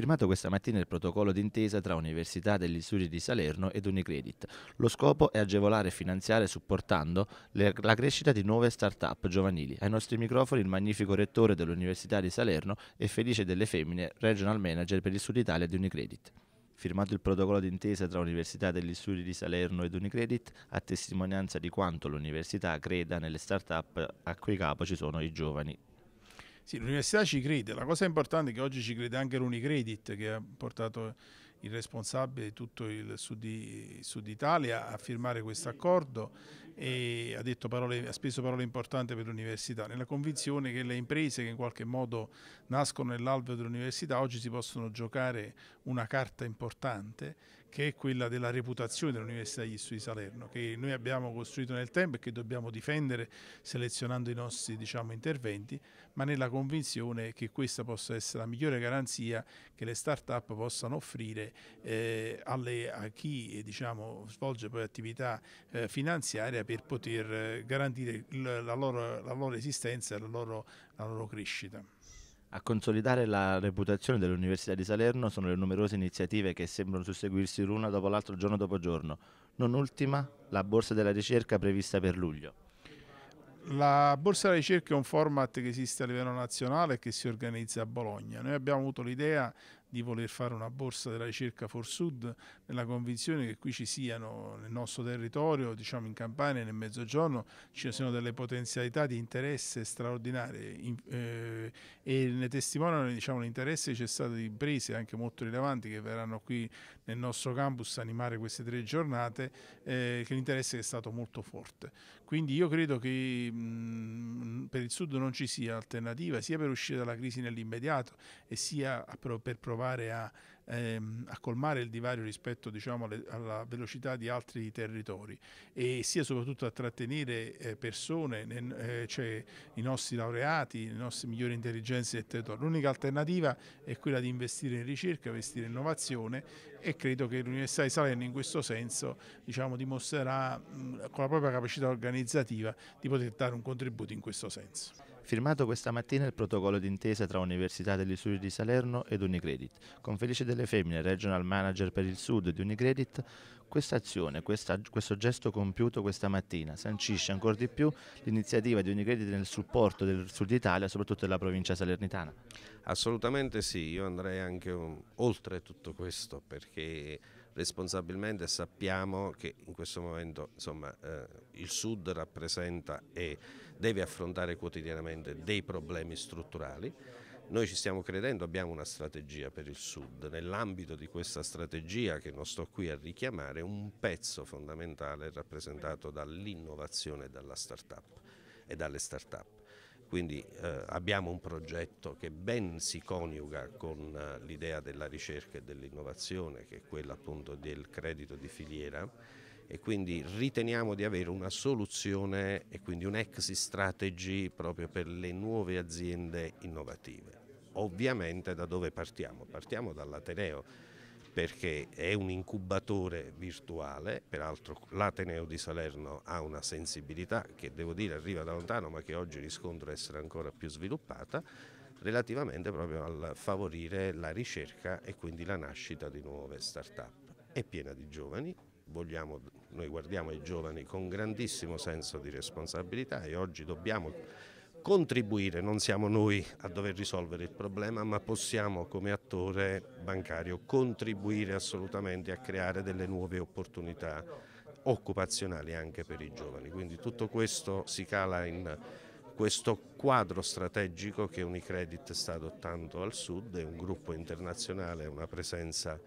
firmato questa mattina il protocollo d'intesa tra Università degli Studi di Salerno ed Unicredit. Lo scopo è agevolare e finanziare supportando le, la crescita di nuove start-up giovanili. Ai nostri microfoni il magnifico rettore dell'Università di Salerno e Felice delle Femmine, Regional Manager per il Sud Italia di Unicredit firmato il protocollo d'intesa tra Università degli Studi di Salerno ed Unicredit, a testimonianza di quanto l'università creda nelle start-up a cui capo ci sono i giovani sì, l'università ci crede, la cosa importante è che oggi ci crede anche l'Unicredit che ha portato il responsabile di tutto il sud, sud Italia a firmare questo accordo e ha, parole, ha, speso parole importanti per l'università, nella convinzione che le imprese che in qualche modo nascono nell'alveo dell'università oggi si possono giocare una carta importante che è quella della reputazione dell'Università degli Studi di Salerno, che noi abbiamo costruito nel tempo e che dobbiamo difendere selezionando i nostri diciamo, interventi, ma nella convinzione che questa possa essere la migliore garanzia che le start-up possano offrire eh, alle, a chi eh, diciamo, svolge poi attività eh, finanziaria per poter eh, garantire la loro, la loro esistenza e la loro, la loro crescita. A consolidare la reputazione dell'Università di Salerno sono le numerose iniziative che sembrano susseguirsi l'una dopo l'altro giorno dopo giorno, non ultima la borsa della ricerca prevista per luglio. La borsa della ricerca è un format che esiste a livello nazionale e che si organizza a Bologna. Noi abbiamo avuto l'idea di voler fare una borsa della ricerca for Sud nella convinzione che qui ci siano nel nostro territorio, diciamo in Campania nel Mezzogiorno, ci siano delle potenzialità di interesse straordinarie in, eh, e ne testimoniano diciamo, l'interesse che c'è stato di imprese anche molto rilevanti che verranno qui nel nostro campus a animare queste tre giornate, eh, che l'interesse è stato molto forte. Quindi io credo che mh, mm, per il Sud non ci sia alternativa sia per uscire dalla crisi nell'immediato e sia per provare provare a ehm, a colmare il divario rispetto diciamo, alle, alla velocità di altri territori e sia soprattutto a trattenere eh, persone, eh, cioè i nostri laureati, le nostre migliori intelligenze del territorio. L'unica alternativa è quella di investire in ricerca, investire in innovazione e credo che l'Università di Salerno in questo senso diciamo, dimostrerà mh, con la propria capacità organizzativa di poter dare un contributo in questo senso. Firmato questa mattina il protocollo d'intesa tra Università degli Studi di Salerno ed Unicredit. Con Felice Delle delle Femmine, Regional Manager per il Sud di Unicredit, questa azione, questo gesto compiuto questa mattina sancisce ancora di più l'iniziativa di Unicredit nel supporto del Sud Italia, soprattutto della provincia salernitana? Assolutamente sì, io andrei anche un, oltre tutto questo perché responsabilmente sappiamo che in questo momento insomma, eh, il Sud rappresenta e deve affrontare quotidianamente dei problemi strutturali noi ci stiamo credendo, abbiamo una strategia per il Sud. Nell'ambito di questa strategia, che non sto qui a richiamare, un pezzo fondamentale è rappresentato dall'innovazione e dalla start-up e dalle start-up quindi eh, abbiamo un progetto che ben si coniuga con eh, l'idea della ricerca e dell'innovazione che è quella appunto del credito di filiera e quindi riteniamo di avere una soluzione e quindi un exit strategy proprio per le nuove aziende innovative. Ovviamente da dove partiamo? Partiamo dall'Ateneo perché è un incubatore virtuale, peraltro l'Ateneo di Salerno ha una sensibilità che devo dire arriva da lontano ma che oggi riscontro essere ancora più sviluppata relativamente proprio al favorire la ricerca e quindi la nascita di nuove start-up. È piena di giovani, vogliamo, noi guardiamo i giovani con grandissimo senso di responsabilità e oggi dobbiamo contribuire, non siamo noi a dover risolvere il problema, ma possiamo come attore bancario contribuire assolutamente a creare delle nuove opportunità occupazionali anche per i giovani. Quindi tutto questo si cala in questo quadro strategico che Unicredit sta adottando al sud, è un gruppo internazionale, una presenza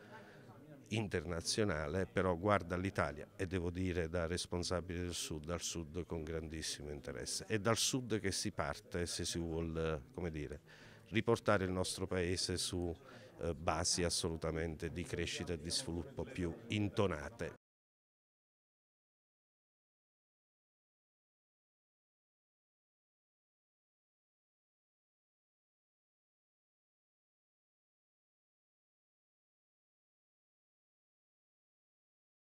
internazionale, però guarda l'Italia e devo dire da responsabile del Sud, al Sud con grandissimo interesse. È dal Sud che si parte se si vuole, dire, riportare il nostro Paese su eh, basi assolutamente di crescita e di sviluppo più intonate